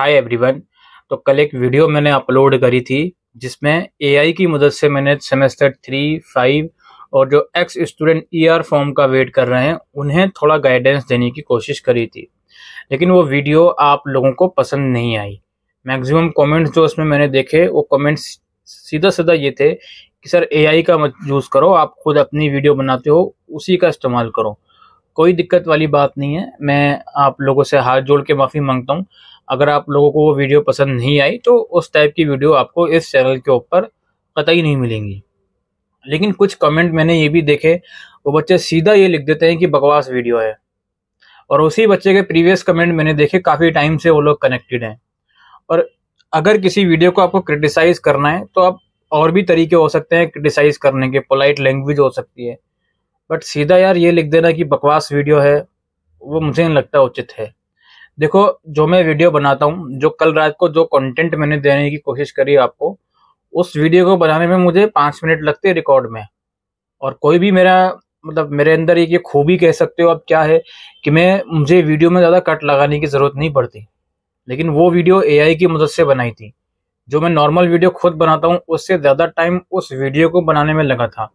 hi everyone तो कल एक वीडियो मैंने अपलोड करी थी जिसमें एआई की मदद से मैंने सेमेस्टर थ्री फाइव और जो एक्स स्टूडेंट ईआर फॉर्म का वेट कर रहे हैं उन्हें थोड़ा गाइडेंस देने की कोशिश करी थी लेकिन वो वीडियो आप लोगों को पसंद नहीं आई मैक्सिमम कमेंट्स जो उसमें मैंने देखे वो कमेंट्स सीधा सीधा ये थे कि सर एआई का मत यूज़ करो आप खुद अपनी वीडियो बनाते हो उसी का इस्तेमाल करो कोई दिक्कत वाली बात नहीं है मैं आप लोगों से हाथ जोड़ के माफ़ी मांगता हूँ अगर आप लोगों को वो वीडियो पसंद नहीं आई तो उस टाइप की वीडियो आपको इस चैनल के ऊपर कतई नहीं मिलेंगी लेकिन कुछ कमेंट मैंने ये भी देखे वो बच्चे सीधा ये लिख देते हैं कि बकवास वीडियो है और उसी बच्चे के प्रीवियस कमेंट मैंने देखे काफ़ी टाइम से वो लोग कनेक्टेड हैं और अगर किसी वीडियो को आपको क्रिटिसाइज़ करना है तो आप और भी तरीके हो सकते हैं क्रिटिसाइज़ करने के पोलाइट लैंग्वेज हो सकती है बट सीधा यार ये लिख देना कि बकवास वीडियो है वो मुझे नहीं लगता उचित है देखो जो मैं वीडियो बनाता हूँ जो कल रात को जो कंटेंट मैंने देने की कोशिश करी आपको उस वीडियो को बनाने में मुझे पाँच मिनट लगते हैं रिकॉर्ड में और कोई भी मेरा मतलब मेरे अंदर एक ये खूबी कह सकते हो आप क्या है कि मैं मुझे वीडियो में ज़्यादा कट लगाने की ज़रूरत नहीं पड़ती लेकिन वो वीडियो ए की मदद से बनाई थी जो मैं नॉर्मल वीडियो खुद बनाता हूँ उससे ज़्यादा टाइम उस वीडियो को बनाने में लगा था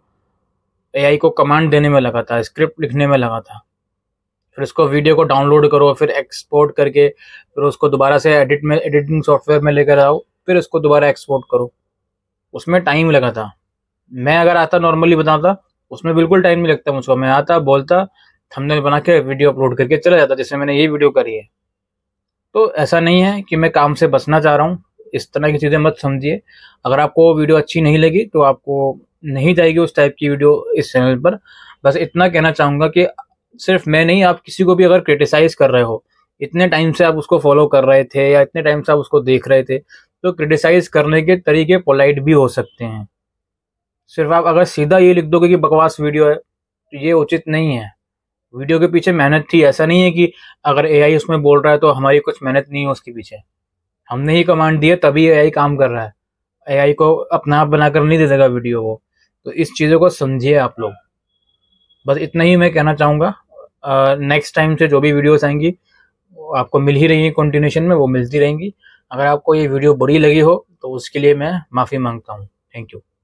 एआई को कमांड देने में लगा था स्क्रिप्ट लिखने में लगा था फिर उसको वीडियो को डाउनलोड करो फिर एक्सपोर्ट करके फिर उसको दोबारा से एडिट में एडिटिंग सॉफ्टवेयर में लेकर आओ फिर उसको दोबारा एक्सपोर्ट करो उसमें टाइम लगा था मैं अगर आता नॉर्मली बताता उसमें बिल्कुल टाइम नहीं लगता मुझको मैं आता बोलता थंबनेल बना के वीडियो अपलोड करके चला जाता जैसे मैंने ये वीडियो करी है तो ऐसा नहीं है कि मैं काम से बचना चाह रहा हूँ इस तरह की चीज़ें मत समझिए अगर आपको वीडियो अच्छी नहीं लगी तो आपको नहीं जाएगी उस टाइप की वीडियो इस चैनल पर बस इतना कहना चाहूँगा कि सिर्फ मैं नहीं आप किसी को भी अगर क्रिटिसाइज़ कर रहे हो इतने टाइम से आप उसको फॉलो कर रहे थे या इतने टाइम से आप उसको देख रहे थे तो क्रिटिसाइज़ करने के तरीके पोलाइट भी हो सकते हैं सिर्फ आप अगर सीधा ये लिख दोगे कि बकवास वीडियो है तो ये उचित नहीं है वीडियो के पीछे मेहनत थी ऐसा नहीं है कि अगर एआई उसमें बोल रहा है तो हमारी कुछ मेहनत नहीं है उसके पीछे हमने ही कमांड दिया तभी एआई काम कर रहा है एआई को अपना आप बनाकर नहीं दे देगा वीडियो वो तो इस चीज़ों को समझिए आप लोग बस इतना ही मैं कहना चाहूँगा नेक्स्ट टाइम से जो भी वीडियोस आएंगी आपको मिल ही रही है कंटिन्यूशन में वो मिलती रहेंगी अगर आपको ये वीडियो बुरी लगी हो तो उसके लिए मैं माफ़ी मांगता हूँ थैंक यू